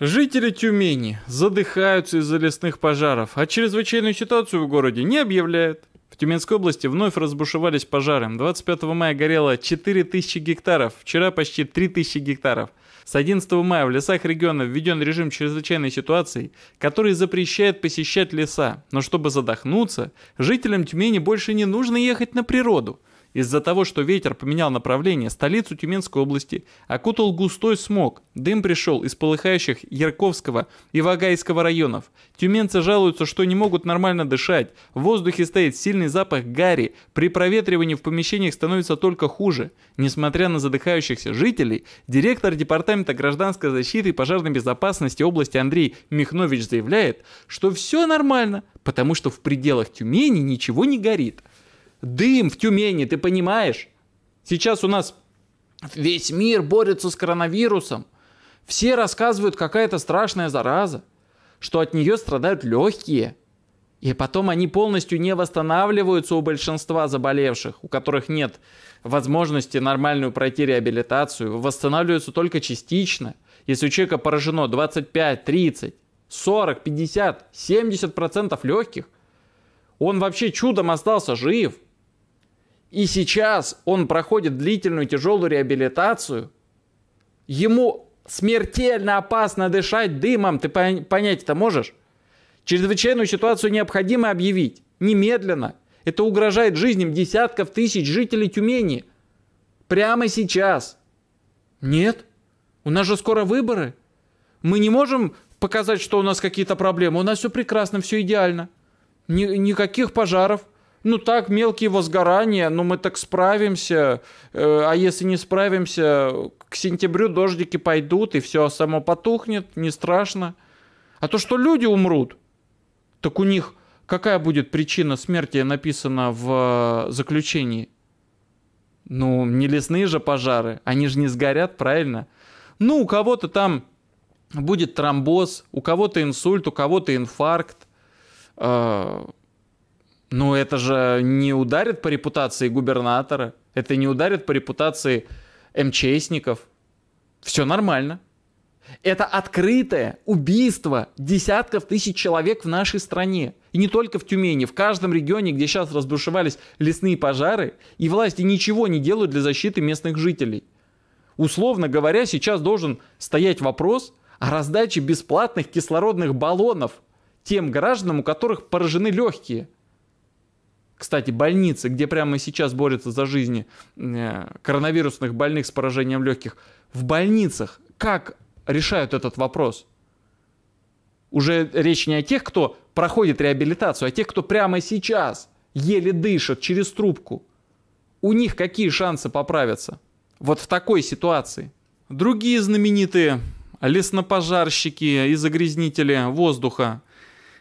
Жители Тюмени задыхаются из-за лесных пожаров, а чрезвычайную ситуацию в городе не объявляют. В Тюменской области вновь разбушевались пожары. 25 мая горело 4000 гектаров, вчера почти 3000 гектаров. С 11 мая в лесах региона введен режим чрезвычайной ситуации, который запрещает посещать леса. Но чтобы задохнуться, жителям Тюмени больше не нужно ехать на природу – из-за того, что ветер поменял направление, столицу Тюменской области окутал густой смог. Дым пришел из полыхающих Ярковского и Вагайского районов. Тюменцы жалуются, что не могут нормально дышать. В воздухе стоит сильный запах гари. При проветривании в помещениях становится только хуже. Несмотря на задыхающихся жителей, директор Департамента гражданской защиты и пожарной безопасности области Андрей Михнович заявляет, что все нормально, потому что в пределах Тюмени ничего не горит. Дым в Тюмени, ты понимаешь? Сейчас у нас весь мир борется с коронавирусом. Все рассказывают, какая это страшная зараза, что от нее страдают легкие. И потом они полностью не восстанавливаются у большинства заболевших, у которых нет возможности нормальную пройти реабилитацию, восстанавливаются только частично. Если у человека поражено 25, 30, 40, 50, 70% легких, он вообще чудом остался жив – и сейчас он проходит длительную тяжелую реабилитацию. Ему смертельно опасно дышать дымом, ты понять это можешь? Чрезвычайную ситуацию необходимо объявить немедленно. Это угрожает жизням десятков тысяч жителей Тюмени. Прямо сейчас. Нет, у нас же скоро выборы. Мы не можем показать, что у нас какие-то проблемы. У нас все прекрасно, все идеально. Ни, никаких пожаров, ну так, мелкие возгорания, но ну мы так справимся, э, а если не справимся, к сентябрю дождики пойдут, и все само потухнет, не страшно. А то, что люди умрут, так у них какая будет причина смерти написана в э, заключении? Ну, не лесные же пожары, они же не сгорят, правильно? Ну, у кого-то там будет тромбоз, у кого-то инсульт, у кого-то инфаркт. Э -э ну, это же не ударит по репутации губернатора, это не ударит по репутации МЧСников. Все нормально. Это открытое убийство десятков тысяч человек в нашей стране. И не только в Тюмени, в каждом регионе, где сейчас разбушевались лесные пожары, и власти ничего не делают для защиты местных жителей. Условно говоря, сейчас должен стоять вопрос о раздаче бесплатных кислородных баллонов тем гражданам, у которых поражены легкие – кстати, больницы, где прямо сейчас борются за жизни э, коронавирусных больных с поражением легких, в больницах как решают этот вопрос? Уже речь не о тех, кто проходит реабилитацию, а о тех, кто прямо сейчас еле дышит через трубку. У них какие шансы поправиться? Вот в такой ситуации. Другие знаменитые леснопожарщики и загрязнители воздуха –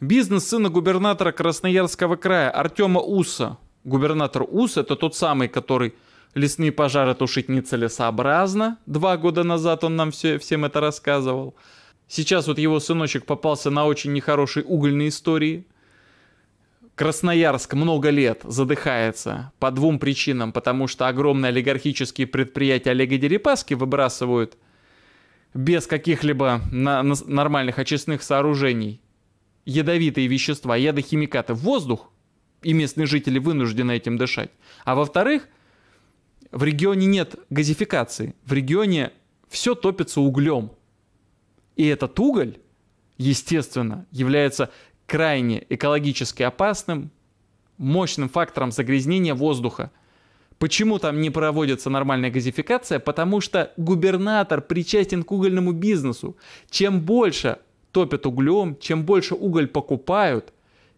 Бизнес сына губернатора Красноярского края Артема Уса. Губернатор Ус – это тот самый, который лесные пожары тушить нецелесообразно. Два года назад он нам все, всем это рассказывал. Сейчас вот его сыночек попался на очень нехорошей угольной истории. Красноярск много лет задыхается по двум причинам. Потому что огромные олигархические предприятия Олега Дерипаски выбрасывают без каких-либо на, на, нормальных очистных сооружений – ядовитые вещества, ядохимикаты в воздух, и местные жители вынуждены этим дышать. А во-вторых, в регионе нет газификации, в регионе все топится углем. И этот уголь, естественно, является крайне экологически опасным, мощным фактором загрязнения воздуха. Почему там не проводится нормальная газификация? Потому что губернатор причастен к угольному бизнесу. Чем больше топят углем, чем больше уголь покупают,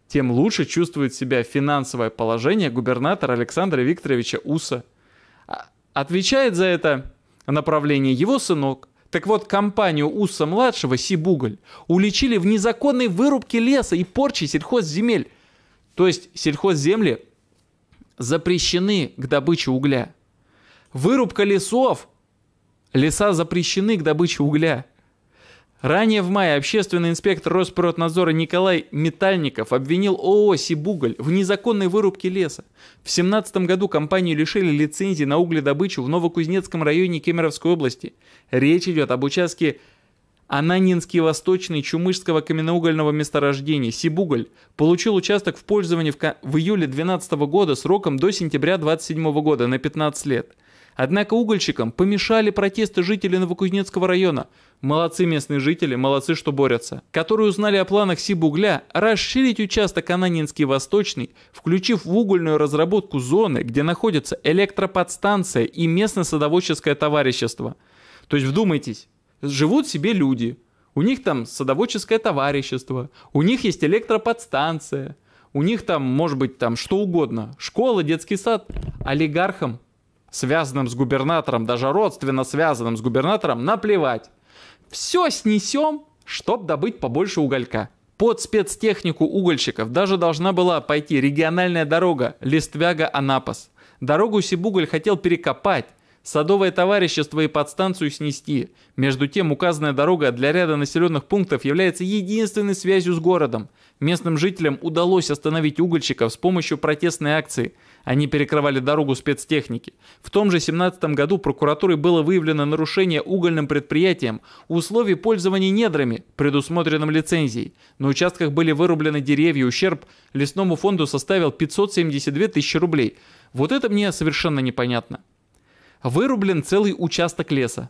тем лучше чувствует себя финансовое положение губернатора Александра Викторовича Уса. А, отвечает за это направление его сынок. Так вот, компанию Уса-младшего Сибуголь уличили в незаконной вырубке леса и порче сельхозземель. То есть сельхозземли запрещены к добыче угля. Вырубка лесов. Леса запрещены к добыче угля. Ранее в мае общественный инспектор Росприроднадзора Николай Метальников обвинил ООО «Сибуголь» в незаконной вырубке леса. В 2017 году компанию лишили лицензии на угледобычу в Новокузнецком районе Кемеровской области. Речь идет об участке Ананинский восточный Чумышского каменноугольного месторождения Сибуголь получил участок в пользование в, июле 2012 года сроком до сентября 2027 года на 15 лет – Однако угольщикам помешали протесты жителей Новокузнецкого района. Молодцы местные жители, молодцы, что борются. Которые узнали о планах Сибугля расширить участок Ананинский Восточный, включив в угольную разработку зоны, где находятся электроподстанция и местное садоводческое товарищество. То есть вдумайтесь, живут себе люди, у них там садоводческое товарищество, у них есть электроподстанция, у них там, может быть, там что угодно, школа, детский сад. Олигархам связанным с губернатором, даже родственно связанным с губернатором, наплевать. Все снесем, чтобы добыть побольше уголька. Под спецтехнику угольщиков даже должна была пойти региональная дорога Листвяга-Анапас. Дорогу Сибуголь хотел перекопать, садовое товарищество и подстанцию снести. Между тем, указанная дорога для ряда населенных пунктов является единственной связью с городом. Местным жителям удалось остановить угольщиков с помощью протестной акции – они перекрывали дорогу спецтехники. В том же 17 году прокуратурой было выявлено нарушение угольным предприятием условий пользования недрами, предусмотренным лицензией. На участках были вырублены деревья, ущерб лесному фонду составил 572 тысячи рублей. Вот это мне совершенно непонятно. Вырублен целый участок леса.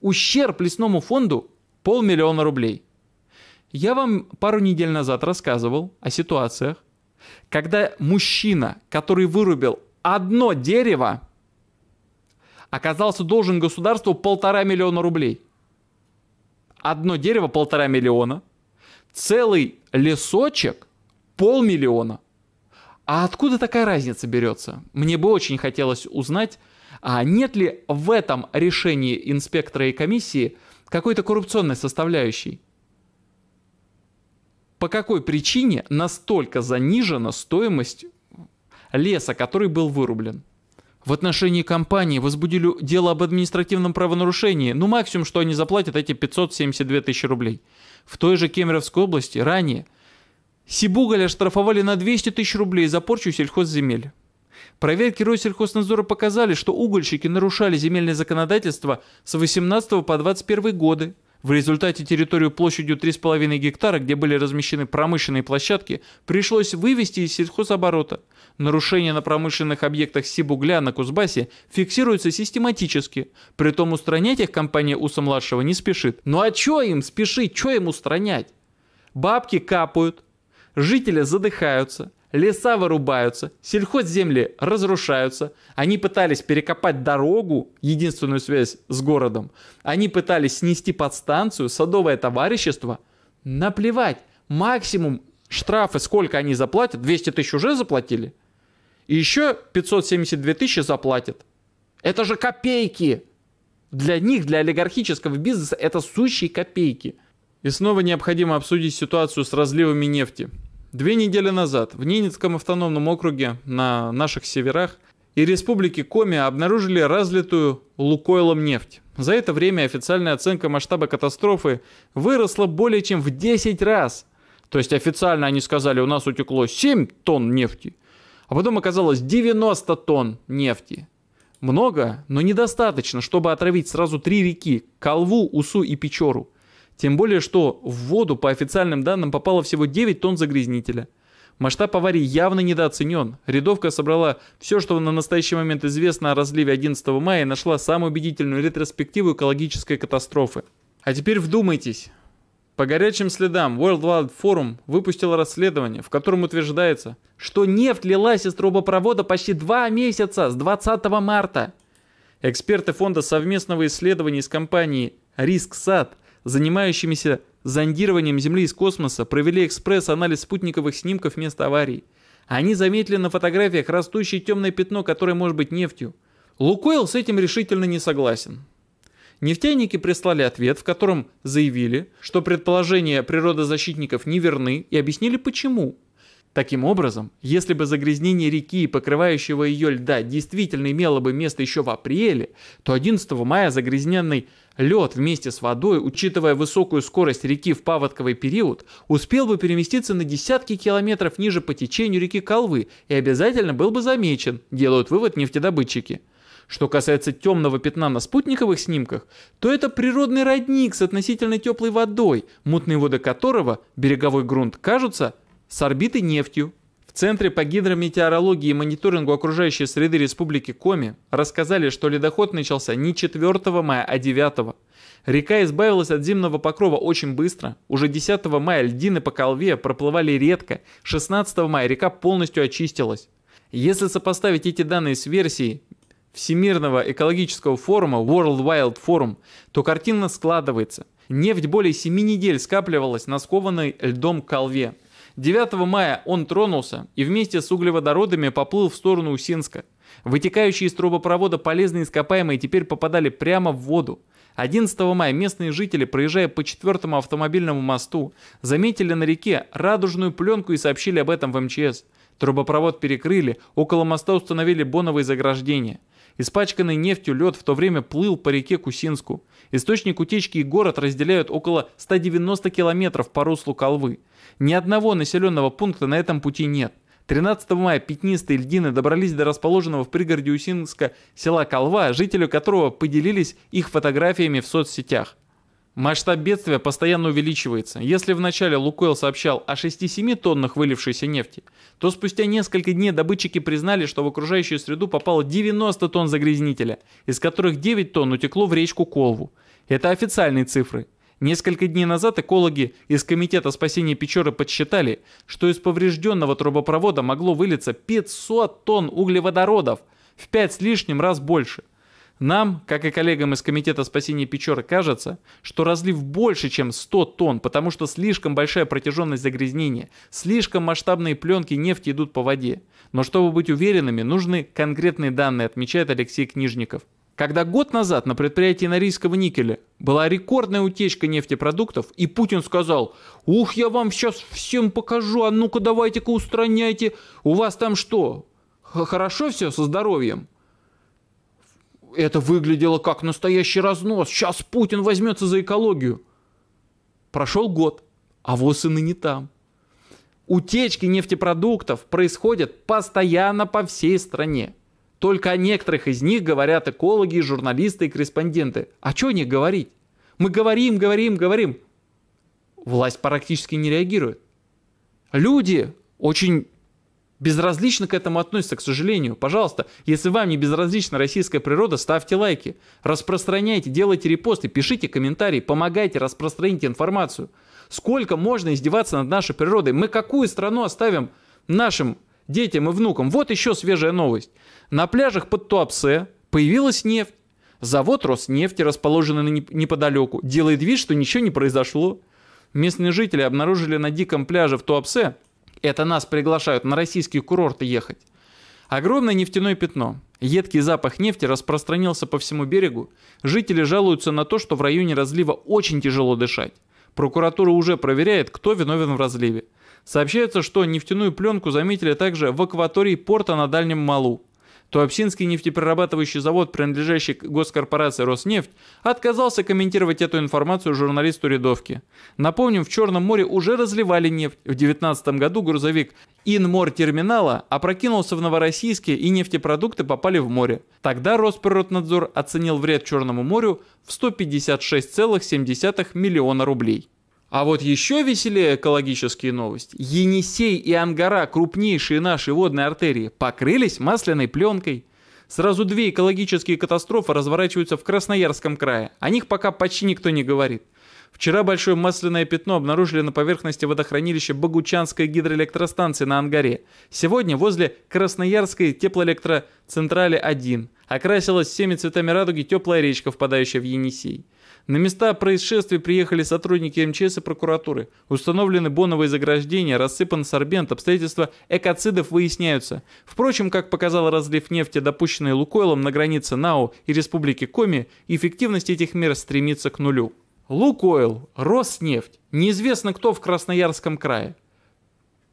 Ущерб лесному фонду – полмиллиона рублей. Я вам пару недель назад рассказывал о ситуациях, когда мужчина, который вырубил одно дерево, оказался должен государству полтора миллиона рублей. Одно дерево полтора миллиона, целый лесочек полмиллиона. А откуда такая разница берется? Мне бы очень хотелось узнать, а нет ли в этом решении инспектора и комиссии какой-то коррупционной составляющей? по какой причине настолько занижена стоимость леса, который был вырублен. В отношении компании возбудили дело об административном правонарушении, ну максимум, что они заплатят эти 572 тысячи рублей. В той же Кемеровской области ранее Сибуголя штрафовали на 200 тысяч рублей за порчу сельхозземель. Проверки Россельхознадзора показали, что угольщики нарушали земельное законодательство с 18 по 21 годы, в результате территорию площадью 3,5 гектара, где были размещены промышленные площадки, пришлось вывести из сельхозоборота. Нарушения на промышленных объектах Сибугля на Кузбассе фиксируются систематически. Притом устранять их компания УСа-младшего не спешит. Ну а чё им спешить, чё им устранять? Бабки капают, жители задыхаются – леса вырубаются, сельхозземли разрушаются, они пытались перекопать дорогу, единственную связь с городом, они пытались снести подстанцию, садовое товарищество. Наплевать, максимум штрафы, сколько они заплатят, 200 тысяч уже заплатили, и еще 572 тысячи заплатят. Это же копейки! Для них, для олигархического бизнеса, это сущие копейки. И снова необходимо обсудить ситуацию с разливами нефти. Две недели назад в Ненецком автономном округе на наших северах и республике Коми обнаружили разлитую лукойлом нефть. За это время официальная оценка масштаба катастрофы выросла более чем в 10 раз. То есть официально они сказали, у нас утекло 7 тонн нефти, а потом оказалось 90 тонн нефти. Много, но недостаточно, чтобы отравить сразу три реки – Колву, Усу и Печору – тем более, что в воду, по официальным данным, попало всего 9 тонн загрязнителя. Масштаб аварии явно недооценен. Рядовка собрала все, что на настоящий момент известно о разливе 11 мая и нашла самую убедительную ретроспективу экологической катастрофы. А теперь вдумайтесь. По горячим следам World Wide Forum выпустил расследование, в котором утверждается, что нефть лилась из трубопровода почти два месяца с 20 марта. Эксперты фонда совместного исследования с компанией RiskSat занимающимися зондированием Земли из космоса, провели экспресс-анализ спутниковых снимков места аварии. Они заметили на фотографиях растущее темное пятно, которое может быть нефтью. Лукойл с этим решительно не согласен. Нефтяники прислали ответ, в котором заявили, что предположения природозащитников не верны и объяснили почему. Таким образом, если бы загрязнение реки, и покрывающего ее льда, действительно имело бы место еще в апреле, то 11 мая загрязненный Лед вместе с водой, учитывая высокую скорость реки в паводковый период, успел бы переместиться на десятки километров ниже по течению реки Колвы и обязательно был бы замечен, делают вывод нефтедобытчики. Что касается темного пятна на спутниковых снимках, то это природный родник с относительно теплой водой, мутные воды которого, береговой грунт, кажутся с орбиты нефтью. В Центре по гидрометеорологии и мониторингу окружающей среды Республики Коми рассказали, что ледоход начался не 4 мая, а 9. Река избавилась от зимнего покрова очень быстро. Уже 10 мая льдины по колве проплывали редко, 16 мая река полностью очистилась. Если сопоставить эти данные с версией Всемирного экологического форума World Wild Forum, то картина складывается. Нефть более 7 недель скапливалась на скованной льдом колве – 9 мая он тронулся и вместе с углеводородами поплыл в сторону Усинска. Вытекающие из трубопровода полезные ископаемые теперь попадали прямо в воду. 11 мая местные жители, проезжая по четвертому автомобильному мосту, заметили на реке радужную пленку и сообщили об этом в МЧС. Трубопровод перекрыли, около моста установили боновые заграждения – Испачканный нефтью лед в то время плыл по реке Кусинску. Источник утечки и город разделяют около 190 километров по руслу Колвы. Ни одного населенного пункта на этом пути нет. 13 мая пятнистые льдины добрались до расположенного в пригороде Усинска села Колва, жители которого поделились их фотографиями в соцсетях. Масштаб бедствия постоянно увеличивается. Если в начале Лукойл сообщал о 6-7 тоннах вылившейся нефти, то спустя несколько дней добытчики признали, что в окружающую среду попало 90 тонн загрязнителя, из которых 9 тонн утекло в речку Колву. Это официальные цифры. Несколько дней назад экологи из Комитета спасения Печоры подсчитали, что из поврежденного трубопровода могло вылиться 500 тонн углеводородов, в 5 с лишним раз больше. Нам, как и коллегам из Комитета спасения Печор, кажется, что разлив больше, чем 100 тонн, потому что слишком большая протяженность загрязнения, слишком масштабные пленки нефти идут по воде. Но чтобы быть уверенными, нужны конкретные данные, отмечает Алексей Книжников. Когда год назад на предприятии Норильского никеля была рекордная утечка нефтепродуктов, и Путин сказал, «Ух, я вам сейчас всем покажу, а ну-ка давайте-ка устраняйте, у вас там что, хорошо все со здоровьем?» это выглядело как настоящий разнос. Сейчас Путин возьмется за экологию. Прошел год, а ВОЗ и не там. Утечки нефтепродуктов происходят постоянно по всей стране. Только о некоторых из них говорят экологи, журналисты и корреспонденты. А что о них говорить? Мы говорим, говорим, говорим. Власть практически не реагирует. Люди очень безразлично к этому относится, к сожалению. Пожалуйста, если вам не безразлична российская природа, ставьте лайки, распространяйте, делайте репосты, пишите комментарии, помогайте, распространите информацию. Сколько можно издеваться над нашей природой? Мы какую страну оставим нашим детям и внукам? Вот еще свежая новость. На пляжах под Туапсе появилась нефть. Завод Роснефти, расположенный неподалеку, делает вид, что ничего не произошло. Местные жители обнаружили на диком пляже в Туапсе это нас приглашают на российские курорты ехать. Огромное нефтяное пятно. Едкий запах нефти распространился по всему берегу. Жители жалуются на то, что в районе разлива очень тяжело дышать. Прокуратура уже проверяет, кто виновен в разливе. Сообщается, что нефтяную пленку заметили также в акватории порта на Дальнем Малу то Обсинский нефтеперерабатывающий завод, принадлежащий госкорпорации «Роснефть», отказался комментировать эту информацию журналисту Рядовки. Напомним, в Черном море уже разливали нефть. В 2019 году грузовик «Инмор-терминала» опрокинулся в Новороссийске и нефтепродукты попали в море. Тогда Росприроднадзор оценил вред Черному морю в 156,7 миллиона рублей. А вот еще веселее экологические новости. Енисей и Ангара, крупнейшие наши водные артерии, покрылись масляной пленкой. Сразу две экологические катастрофы разворачиваются в Красноярском крае. О них пока почти никто не говорит. Вчера большое масляное пятно обнаружили на поверхности водохранилища Богучанской гидроэлектростанции на Ангаре. Сегодня возле Красноярской теплоэлектроцентрали 1 окрасилась всеми цветами радуги теплая речка, впадающая в Енисей. На места происшествия приехали сотрудники МЧС и прокуратуры. Установлены боновые заграждения, рассыпан сорбент, обстоятельства экоцидов выясняются. Впрочем, как показал разлив нефти, допущенный Лукойлом на границе Нау и Республики Коми, эффективность этих мер стремится к нулю. Лукойл, Роснефть, неизвестно кто в Красноярском крае.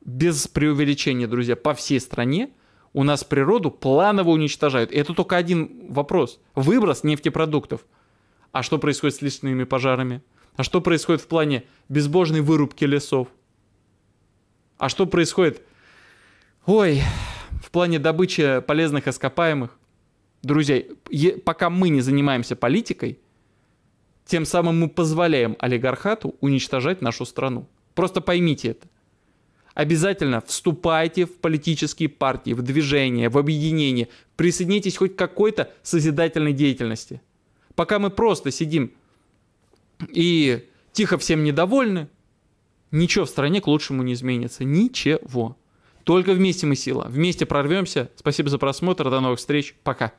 Без преувеличения, друзья, по всей стране у нас природу планово уничтожают. это только один вопрос. Выброс нефтепродуктов. А что происходит с лесными пожарами? А что происходит в плане безбожной вырубки лесов? А что происходит? Ой, в плане добычи полезных ископаемых. Друзья, пока мы не занимаемся политикой – тем самым мы позволяем олигархату уничтожать нашу страну. Просто поймите это. Обязательно вступайте в политические партии, в движения, в объединения. Присоединитесь хоть к какой-то созидательной деятельности. Пока мы просто сидим и тихо всем недовольны, ничего в стране к лучшему не изменится. Ничего. Только вместе мы сила. Вместе прорвемся. Спасибо за просмотр. До новых встреч. Пока.